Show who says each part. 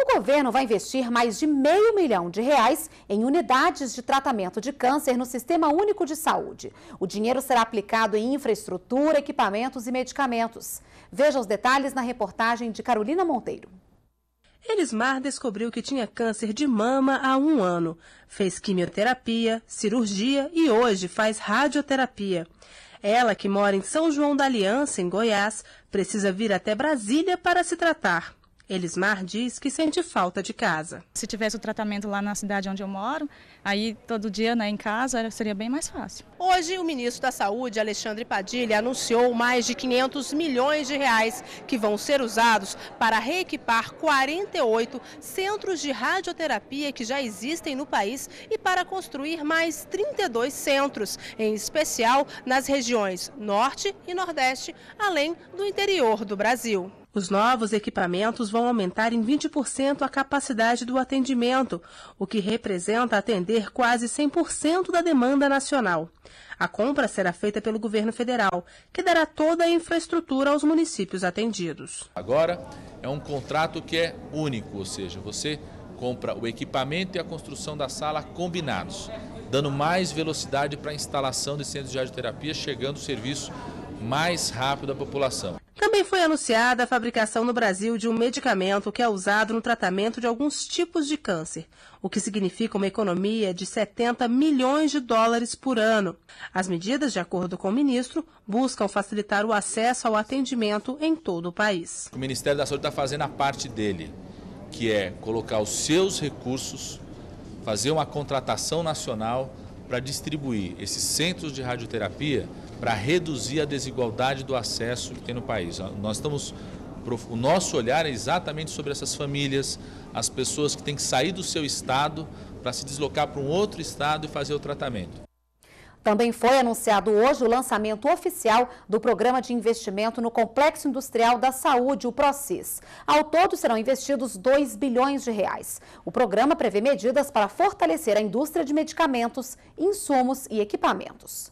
Speaker 1: O governo vai investir mais de meio milhão de reais em unidades de tratamento de câncer no Sistema Único de Saúde. O dinheiro será aplicado em infraestrutura, equipamentos e medicamentos. Veja os detalhes na reportagem de Carolina Monteiro.
Speaker 2: Elismar descobriu que tinha câncer de mama há um ano. Fez quimioterapia, cirurgia e hoje faz radioterapia. Ela, que mora em São João da Aliança, em Goiás, precisa vir até Brasília para se tratar. Elismar diz que sente falta de casa. Se tivesse o tratamento lá na cidade onde eu moro, aí todo dia né, em casa seria bem mais fácil. Hoje, o ministro da Saúde, Alexandre Padilha, anunciou mais de 500 milhões de reais que vão ser usados para reequipar 48 centros de radioterapia que já existem no país e para construir mais 32 centros, em especial nas regiões Norte e Nordeste, além do interior do Brasil. Os novos equipamentos vão aumentar em 20% a capacidade do atendimento, o que representa atender quase 100% da demanda nacional. A compra será feita pelo governo federal, que dará toda a infraestrutura aos municípios atendidos.
Speaker 3: Agora é um contrato que é único, ou seja, você compra o equipamento e a construção da sala combinados, dando mais velocidade para a instalação de centros de radioterapia, chegando o serviço mais rápido à população.
Speaker 2: Também foi anunciada a fabricação no Brasil de um medicamento que é usado no tratamento de alguns tipos de câncer, o que significa uma economia de 70 milhões de dólares por ano. As medidas, de acordo com o ministro, buscam facilitar o acesso ao atendimento em todo o país.
Speaker 3: O Ministério da Saúde está fazendo a parte dele, que é colocar os seus recursos, fazer uma contratação nacional para distribuir esses centros de radioterapia para reduzir a desigualdade do acesso que tem no país. Nós estamos o nosso olhar é exatamente sobre essas famílias, as pessoas que têm que sair do seu estado para se deslocar para um outro estado e fazer o tratamento.
Speaker 1: Também foi anunciado hoje o lançamento oficial do Programa de Investimento no Complexo Industrial da Saúde, o PROCIS. Ao todo serão investidos 2 bilhões de reais. O programa prevê medidas para fortalecer a indústria de medicamentos, insumos e equipamentos.